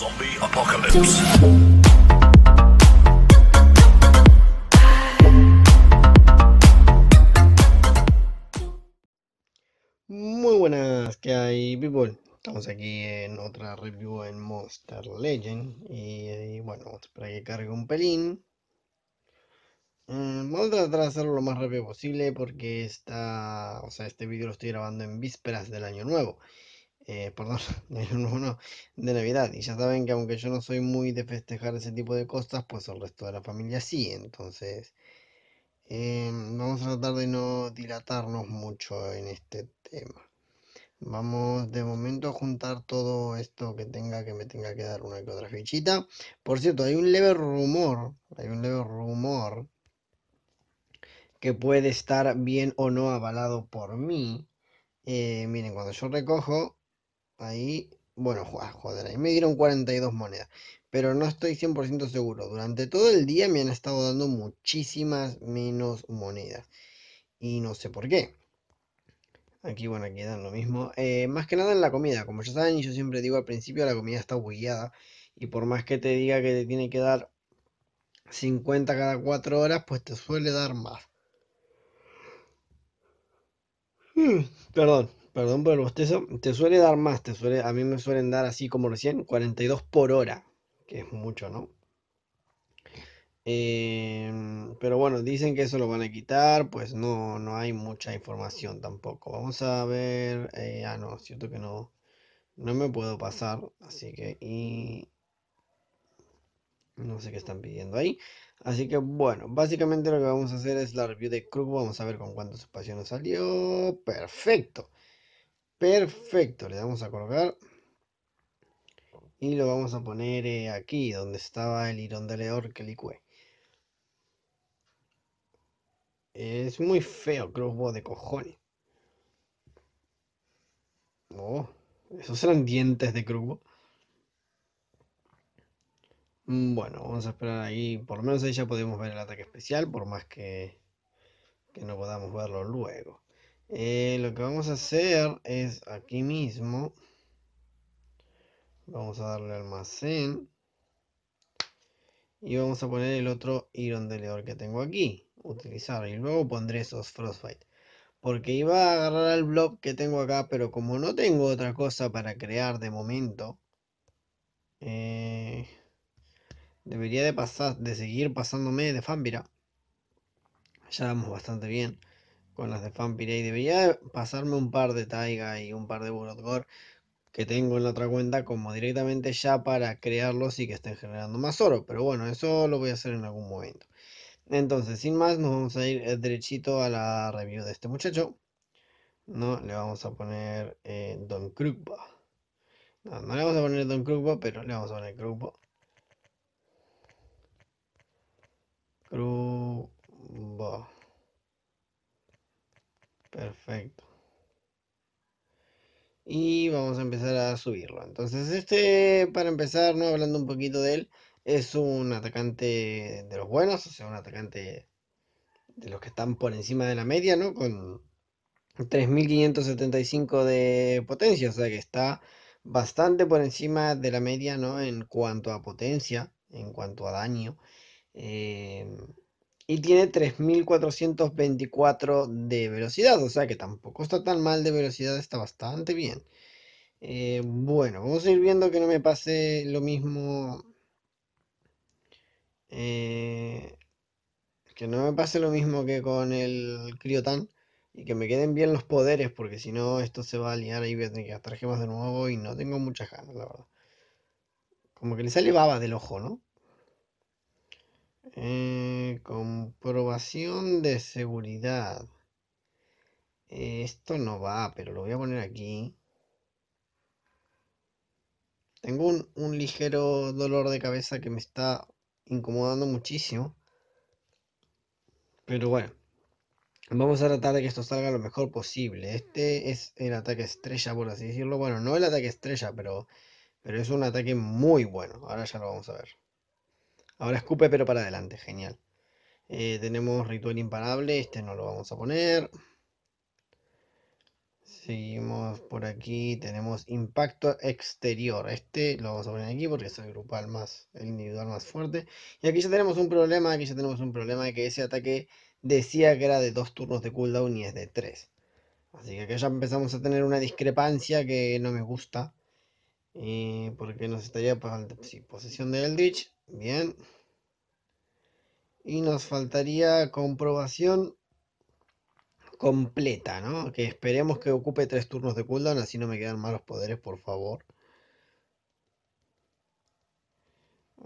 Zombie Apocalypse. Muy buenas, que hay, people? Estamos aquí en otra review en Monster Legend. Y, bueno, vamos que cargue un pelín. Mm, vamos a tratar de hacerlo lo más rápido posible porque está o sea, este vídeo lo estoy grabando en vísperas del año nuevo. Eh, perdón, de de Navidad. Y ya saben que aunque yo no soy muy de festejar ese tipo de cosas, pues el resto de la familia sí. Entonces, em, vamos a tratar de no dilatarnos mucho en este tema. Vamos de momento a juntar todo esto que tenga que me tenga que dar una que otra fichita. Por cierto, hay un leve rumor, hay un leve rumor que puede estar bien o no avalado por mí. Eh, miren, cuando yo recojo, Ahí, bueno, joder, ahí me dieron 42 monedas. Pero no estoy 100% seguro. Durante todo el día me han estado dando muchísimas menos monedas. Y no sé por qué. Aquí, bueno, aquí dan lo mismo. Eh, más que nada en la comida. Como ya saben, yo siempre digo al principio, la comida está bugueada. Y por más que te diga que te tiene que dar 50 cada 4 horas, pues te suele dar más. Mm, perdón perdón por el bostezo, te suele dar más, te suele, a mí me suelen dar así como recién 42 por hora, que es mucho, ¿no? Em, pero bueno, dicen que eso lo van a quitar, pues no, no hay mucha información tampoco. Vamos a ver, eh, ah no, cierto que no, no me puedo pasar, así que y no sé qué están pidiendo ahí. Así que bueno, básicamente lo que vamos a hacer es la review de Krug. Vamos a ver con cuánto espacio nos salió. Perfecto. Perfecto, le damos a colocar Y lo vamos a poner eh, aquí, donde estaba el hirondaleor que licué. Es muy feo, crossbow de cojones. Oh, esos eran dientes de crossbow. Mm, bueno, vamos a esperar ahí. Por lo menos ahí ya podemos ver el ataque especial, por más que, que no podamos verlo luego. Eh, lo que vamos a hacer es aquí mismo. Vamos a darle almacén. Y vamos a poner el otro iron deleador que tengo aquí. Utilizar. Y luego pondré esos frostbite. Porque iba a agarrar el blob que tengo acá. Pero como no tengo otra cosa para crear de momento. Eh, debería de, pasar, de seguir pasándome de Fambira. Ya vamos bastante bien con las de y Debería pasarme un par de Taiga y un par de Burotgor que tengo en la otra cuenta como directamente ya para crearlos y que estén generando más oro. Pero bueno, eso lo voy a hacer en algún momento. Entonces, sin más, nos vamos a ir eh, derechito a la review de este muchacho. No, le vamos a poner eh, Don Krugba. No, no le vamos a poner Don Krugba, pero le vamos a poner Krugba. Perfecto. Y vamos a empezar a subirlo. Entonces, este, para empezar, ¿no? hablando un poquito de él, es un atacante de los buenos, o sea, un atacante de los que están por encima de la media, ¿no? Con 3.575 de potencia, o sea que está bastante por encima de la media, ¿no? En cuanto a potencia, en cuanto a daño. Eh, y tiene 3.424 de velocidad, o sea que tampoco está tan mal de velocidad, está bastante bien. Eh, bueno, vamos a ir viendo que no me pase lo mismo... Eh, que no me pase lo mismo que con el Criotan y que me queden bien los poderes, porque si no esto se va a liar y voy a tener que gastar de nuevo y no tengo muchas ganas, la verdad. Como que le sale baba del ojo, ¿no? Eh, comprobación de seguridad. Eh, esto no va, pero lo voy a poner aquí. Tengo un, un ligero dolor de cabeza que me está incomodando muchísimo. Pero bueno. Vamos a tratar de que esto salga lo mejor posible. Este es el ataque estrella, por así decirlo. Bueno, no el ataque estrella, pero, pero es un ataque muy bueno. Ahora ya lo vamos a ver. Ahora escupe, pero para adelante, genial. Eh, tenemos ritual imparable, este no lo vamos a poner. Seguimos por aquí, tenemos impacto exterior. Este lo vamos a poner aquí porque es el grupal más, el individual más fuerte. Y aquí ya tenemos un problema, aquí ya tenemos un problema de que ese ataque decía que era de dos turnos de cooldown y es de tres. Así que aquí ya empezamos a tener una discrepancia que no me gusta. Eh, porque nos estaría pues, posesión de Eldritch. Bien. Y nos faltaría comprobación completa, ¿no? Que esperemos que ocupe tres turnos de cooldown, así no me quedan malos poderes, por favor.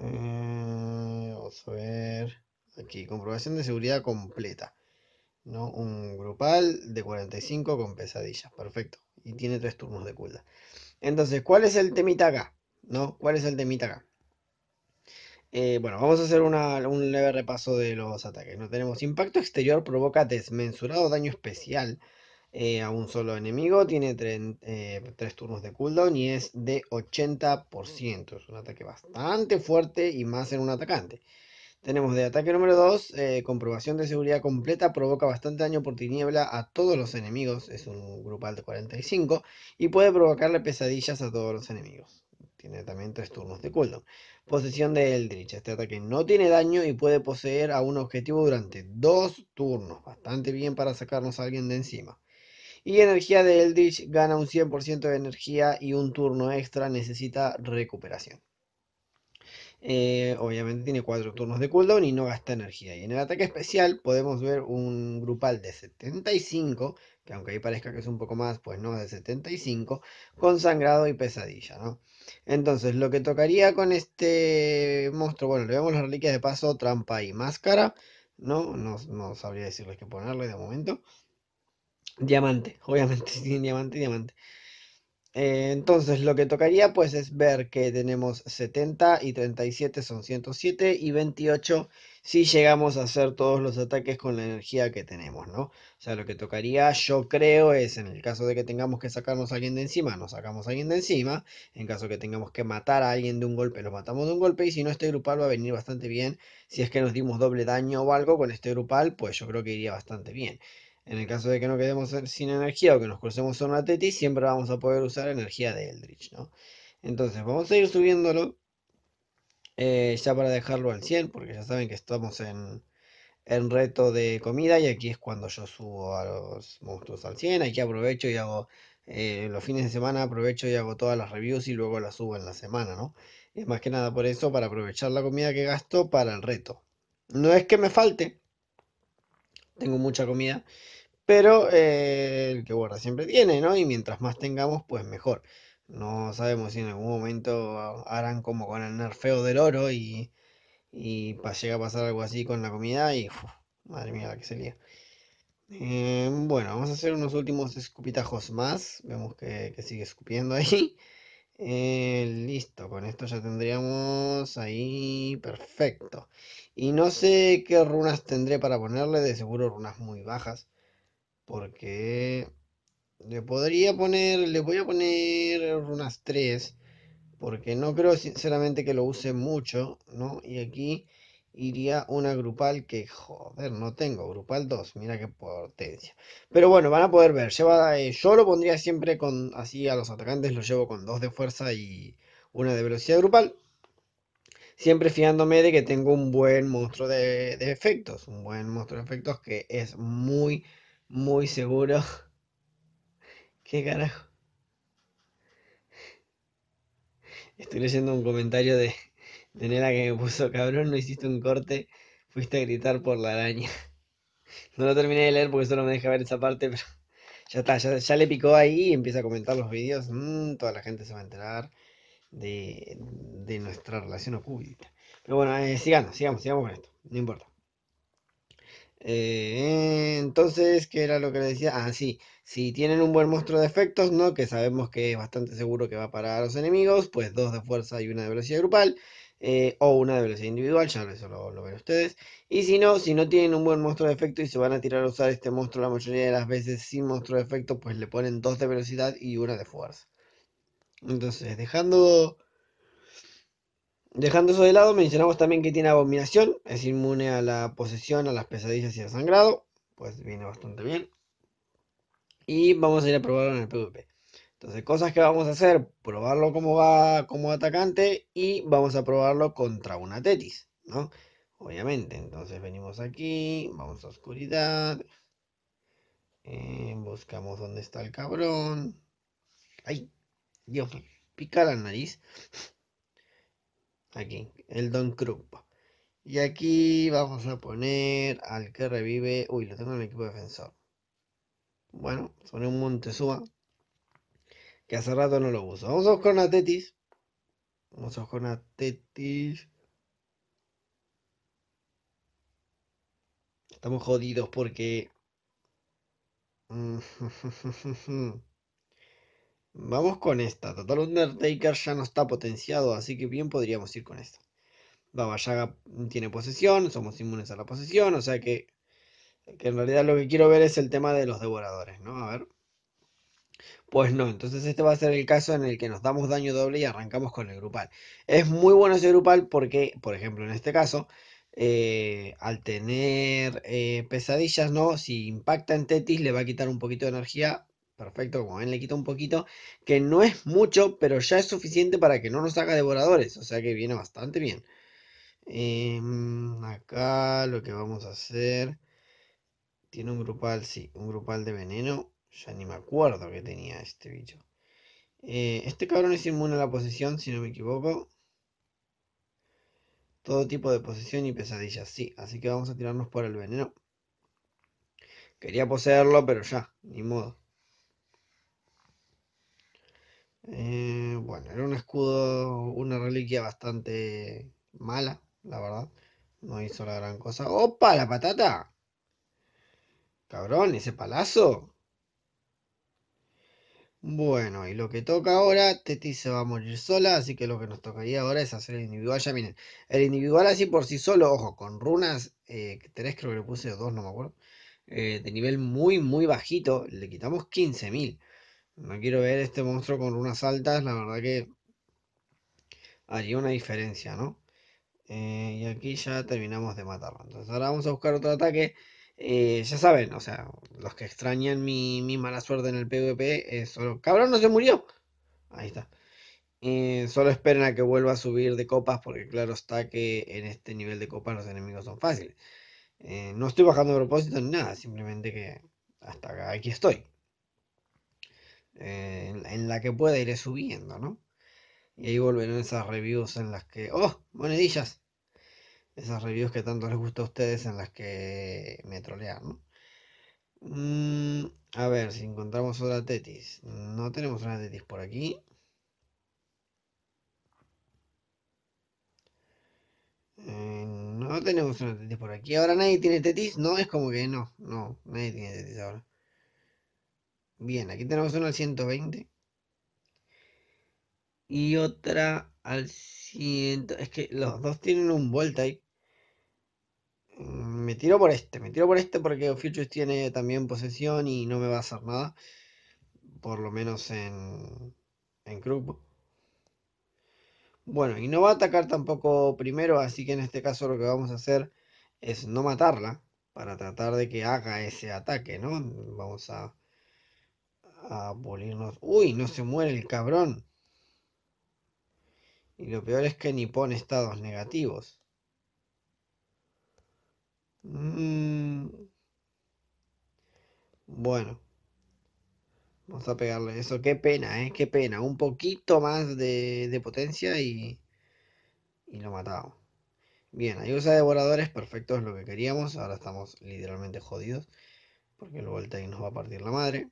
Eh, vamos a ver. Aquí, comprobación de seguridad completa. ¿no? Un grupal de 45 con pesadillas. Perfecto. Y tiene tres turnos de cooldown. Entonces, ¿cuál es el temita acá? ¿No? ¿Cuál es el temita acá? Eh, bueno, vamos a hacer un leve repaso de los ataques. No tenemos impacto exterior, provoca desmensurado daño especial eh, a un solo enemigo. Tiene 3 eh, turnos de cooldown y es de 80%. Es un ataque bastante fuerte y más en un atacante. Tenemos de ataque número 2, comprobación de seguridad completa, provoca bastante daño por tiniebla a todos los enemigos, es un grupal de 45, y puede provocarle pesadillas a todos los enemigos. Tiene también tres turnos de cooldown. Posesión de Eldritch. Este ataque no tiene daño y puede poseer a un objetivo durante dos turnos. Bastante bien para sacarnos a alguien de encima. Y energía de Eldritch gana un 100% de energía y un turno extra necesita recuperación. Eh, obviamente tiene 4 turnos de cooldown y no gasta energía. Y en el ataque especial podemos ver un grupal de 75 que aunque ahí parezca que es un poco más, pues no, de 75, con sangrado y pesadilla, ¿no? Entonces, lo que tocaría con este monstruo, bueno, le vemos las reliquias de paso, trampa y máscara, ¿no? No, no sabría decirles qué ponerle de momento. Diamante, obviamente, sin diamante, diamante. Eh, entonces lo que tocaría pues es ver que tenemos 70 y 37 son 107 y 28 si llegamos a hacer todos los ataques con la energía que tenemos, ¿no? O sea, lo que tocaría yo creo es en el caso de que tengamos que sacarnos a alguien de encima, nos sacamos a alguien de encima, en caso que tengamos que matar a alguien de un golpe, lo matamos de un golpe y si no este grupal va a venir bastante bien, si es que nos dimos doble daño o algo con este grupal, pues yo creo que iría bastante bien. En el caso de que no quedemos sin energía o que nos crucemos a una Teti, siempre vamos a poder usar energía de Eldritch, ¿no? Entonces, vamos a ir subiéndolo. Eh, ya para dejarlo al 100, porque ya saben que estamos en, reto de comida y aquí es cuando yo subo a los monstruos al 100. Aquí aprovecho y hago, eh, los fines de semana aprovecho y hago todas las reviews y luego las subo en la semana, ¿no? Es más que nada por eso, para aprovechar la comida que gasto para el reto. No es que me falte, tengo mucha comida pero eh, el que guarda siempre tiene, ¿no? Y mientras más tengamos, pues mejor. No sabemos si en algún momento harán como con el nerfeo del oro y, y llega a pasar algo así con la comida y madre mía la que sería. Eh, bueno, vamos a hacer unos últimos escupitajos más. Vemos que, sigue escupiendo ahí. Eh, listo, con esto ya tendríamos ahí perfecto. Y no sé qué runas tendré para ponerle, de seguro runas muy bajas. Porque le podría poner, le voy a poner unas 3, porque no creo sinceramente que lo use mucho, ¿no? Y aquí iría una grupal que, joder, no tengo, grupal 2, mira qué potencia. Pero bueno, van a poder ver, eh, yo lo pondría siempre con, así a los atacantes Lo llevo con 2 de fuerza y una de velocidad grupal. Siempre fijándome de que tengo un buen monstruo de, de efectos, un buen monstruo de efectos que es muy muy seguro. ¿Qué carajo? Estoy leyendo un comentario de, de Nela que me puso, cabrón, no hiciste un corte, fuiste a gritar por la araña. No lo terminé de leer porque solo me deja ver esa parte, pero ya está, ya, le picó ahí y empieza a comentar los vídeos. Mm, toda la gente se va a enterar de, nuestra relación oculta. Pero bueno, eh, sigamos, sigamos, sigamos con esto, no importa. Eh, entonces, ¿qué era lo que le decía? Ah, sí, si tienen un buen monstruo de efectos, ¿no? Que sabemos que es bastante seguro que va a parar a los enemigos, pues dos de fuerza y una de velocidad grupal, eh, o una de velocidad individual, ya eso lo, lo, ven ustedes. Y si no, si no tienen un buen monstruo de efecto y se van a tirar a usar este monstruo la mayoría de las veces sin monstruo de efecto, pues le ponen dos de velocidad y una de fuerza. Entonces, dejando Dejando eso de lado, mencionamos también que tiene abominación, es inmune a la posesión, a las pesadillas y al sangrado, pues viene bastante bien. Y vamos a ir a probarlo en el PvP. Entonces, cosas que vamos a hacer, probarlo como va como atacante y vamos a probarlo contra una Tetis, ¿no? Obviamente, entonces venimos aquí, vamos a oscuridad, eh, buscamos dónde está el cabrón. Ay, Dios, mío. pica la nariz. Aquí, el Don Krupp. Y aquí vamos a poner al que revive. Uy, lo tengo en el equipo defensor. Bueno, pone un Montezuma. Que hace rato no lo uso. Vamos a buscar una Tetis. Vamos a buscar Estamos jodidos porque. Mm, mm, mm, Vamos con esta. Total Undertaker ya no está potenciado, así que bien podríamos ir con esta. Baba Yaga tiene posesión, somos inmunes a la posesión, o sea que, que en realidad lo que quiero ver es el tema de los devoradores, ¿no? A ver. Pues no, entonces este va a ser el caso en el que nos damos daño doble y arrancamos con el grupal. Es muy bueno ese grupal porque, por ejemplo, en este caso, eh, al tener eh, pesadillas, ¿no? Si impacta en Tetis, le va a quitar un poquito de energía perfecto, como ven le quita un poquito, que no es mucho, pero ya es suficiente para que no nos haga devoradores, o sea que viene bastante bien. Em, acá lo que vamos a hacer, tiene un grupal, sí, un grupal de veneno, ya ni me acuerdo que tenía este bicho. Eh, este cabrón es inmune a la posesión, si no me equivoco. Todo tipo de posesión y pesadillas, sí, así que vamos a tirarnos por el veneno. Quería poseerlo, pero ya, ni modo. Eh, bueno, era un escudo, una reliquia bastante mala, la verdad. No hizo la gran cosa. ¡Opa, la patata! Cabrón, ese palazo. Bueno, y lo que toca ahora, Teti se va a morir sola, así que lo que nos tocaría ahora es hacer el individual. Ya miren, el individual así por sí solo, ojo, con runas, eh, tres creo que le puse, dos, no me acuerdo, eh, de nivel muy, muy bajito, le quitamos 15.000. No quiero ver este monstruo con unas altas, la verdad que haría una diferencia, ¿no? Eh, y aquí ya terminamos de matarlo. Entonces ahora vamos a buscar otro ataque. Eh, ya saben, o sea, los que extrañan mi, mala suerte en el PvP, es eh, solo... ¡Cabrón, no se murió! Ahí está. solo esperen a que vuelva a subir de copas, porque claro está que en este nivel de copas los enemigos son fáciles. no estoy bajando a propósito ni nada, simplemente que hasta acá aquí estoy. Eh, en, la que pueda ir subiendo, ¿no? Y ahí volverán esas reviews en las que... ¡Oh! Monedillas. Esas reviews que tanto les gusta a ustedes en las que me trolean, ¿no? Mm, a ver, si encontramos otra tetis. No tenemos una tetis por aquí. Eh, no tenemos una tetis por aquí. Ahora nadie tiene tetis. No, es como que no. No, nadie tiene tetis ahora. Bien, aquí tenemos una al 120. Y otra al 100. Es que los dos tienen un volta mm, Me tiro por este. Me tiro por este porque Futures tiene también posesión y no me va a hacer nada. Por lo menos en, en grupo. Bueno, y no va a atacar tampoco primero, así que en este caso lo que vamos a hacer es no matarla para tratar de que haga ese ataque, ¿no? Vamos a a ah, pulirnos. Uy, no se muere el cabrón. Y lo peor es que ni pone estados negativos. Mm. Bueno. Vamos a pegarle eso. Qué pena, ¿eh? Qué pena. Un poquito más de, de potencia y, y lo matamos. Bien, ahí usa devoradores. Perfecto, es lo que queríamos. Ahora estamos literalmente jodidos. Porque el Voltaic nos va a partir la madre.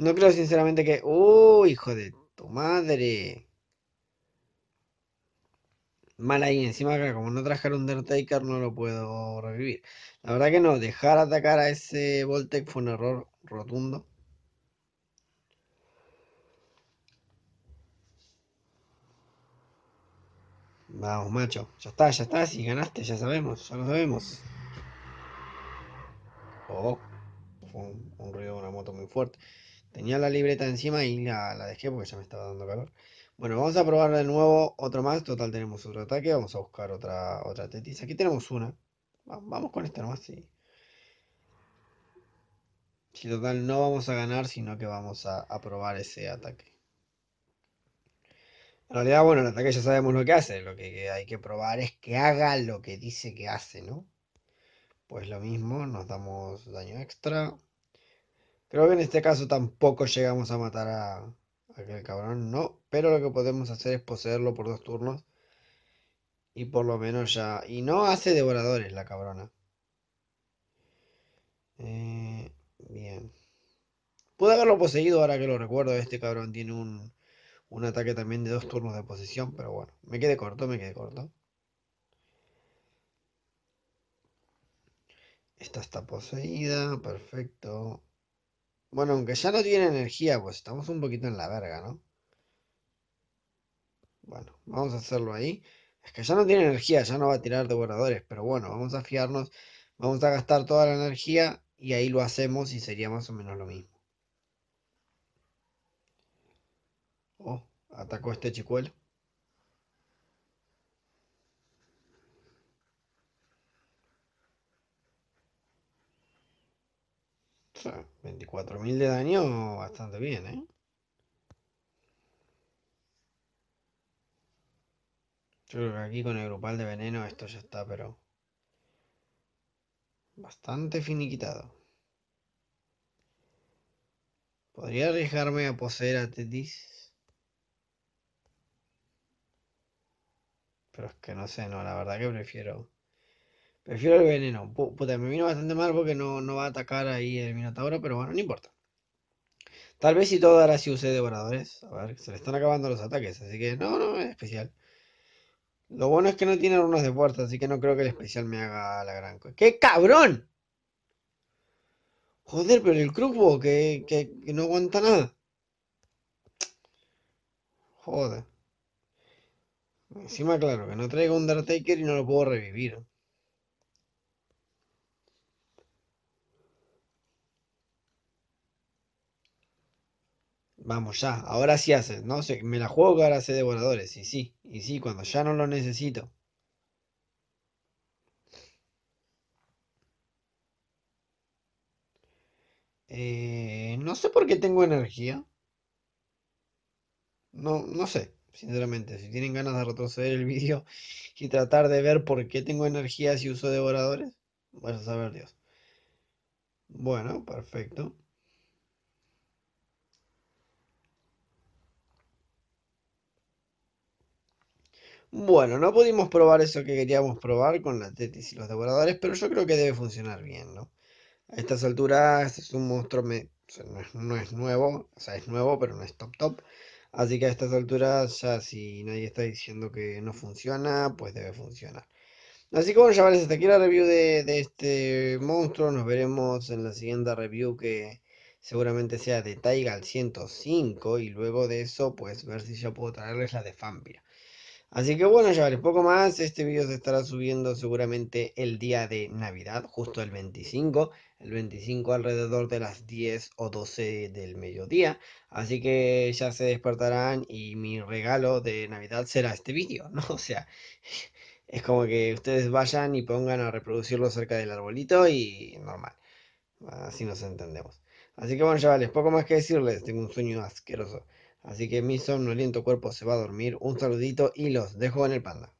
No creo sinceramente que... ¡Oh, hijo de tu madre! Mal ahí, encima acá, como no trajeron Undertaker no lo puedo revivir. La verdad que no, dejar atacar a ese Voltec fue un error rotundo. Vamos, macho. Ya está, ya está. Si ganaste, ya sabemos, ya lo sabemos. Oh, fue un, un ruido de una moto muy fuerte. Tenía la libreta encima y la, la dejé porque ya me estaba dando calor. Bueno, vamos a probar de nuevo otro más. Total, tenemos otro ataque. Vamos a buscar otra, otra tetis. Aquí tenemos una. Vamos con esta nomás, sí. Si total no vamos a ganar, sino que vamos a, probar ese ataque. En realidad, bueno, el ataque ya sabemos lo que hace. Lo que hay que probar es que haga lo que dice que hace, ¿no? Pues lo mismo, nos damos daño extra. Creo que en este caso tampoco llegamos a matar a, aquel cabrón, no. Pero lo que podemos hacer es poseerlo por dos turnos. Y por lo menos ya... Y no hace devoradores la cabrona. Eh, bien. Pude haberlo poseído ahora que lo recuerdo. Este cabrón tiene un, un ataque también de dos turnos de posesión. Pero bueno, me quedé corto, me quedé corto. Esta está poseída, perfecto. Bueno, aunque ya no tiene energía, pues estamos un poquito en la verga, ¿no? Bueno, vamos a hacerlo ahí. Es que ya no tiene energía, ya no va a tirar devoradores, pero bueno, vamos a fiarnos, vamos a gastar toda la energía y ahí lo hacemos y sería más o menos lo mismo. Oh, atacó este chicuelo. 24.000 de daño, bastante bien, ¿eh? Yo creo que aquí con el grupal de veneno esto ya está, pero... Bastante finiquitado. ¿Podría arriesgarme a poseer a Tetis? Pero es que no sé, no, la verdad que prefiero... Prefiero el veneno. Puta, me vino bastante mal porque no, va a atacar ahí el Minotauro, pero bueno, no importa. Tal vez si todo ahora sí use devoradores. A ver, se le están acabando los ataques, así que no, no, es especial. Lo bueno es que no tiene runas de Puerta, así que no creo que el especial me haga la gran cosa. ¡Qué cabrón! Joder, pero el Krugbo, que, no aguanta nada. Joder. Encima, claro, que no traigo Undertaker y no lo puedo revivir. Vamos ya, ahora sí hace. ¿no? sé, me la juego que ahora sé devoradores, y sí, y sí, cuando ya no lo necesito. Eh, no sé por qué tengo energía. No, no sé, sinceramente. Si tienen ganas de retroceder el vídeo y tratar de ver por qué tengo energía si uso devoradores, vas a saber Dios. Bueno, perfecto. Bueno, no pudimos probar eso que queríamos probar con la Tetis y los devoradores, pero yo creo que debe funcionar bien, ¿no? A estas alturas es un monstruo, no, es, nuevo, o sea, es nuevo, pero no es top top. Así que a estas alturas ya si nadie está diciendo que no funciona, pues debe funcionar. Así que bueno, chavales, hasta aquí la review de, de este monstruo. Nos veremos en la siguiente review que seguramente sea de Taiga al 105 y luego de eso, pues ver si yo puedo traerles la de Fampira. Así que bueno, chavales, poco más. Este vídeo se estará subiendo seguramente el día de Navidad, justo el 25. El 25 alrededor de las 10 o 12 del mediodía. Así que ya se despertarán y mi regalo de Navidad será este vídeo, ¿no? O sea, es como que ustedes vayan y pongan a reproducirlo cerca del arbolito y normal. Así nos entendemos. Así que bueno, chavales, poco más que decirles. Tengo un sueño asqueroso. Así que mi somnoliento cuerpo se va a dormir. Un saludito y los dejo en el panda.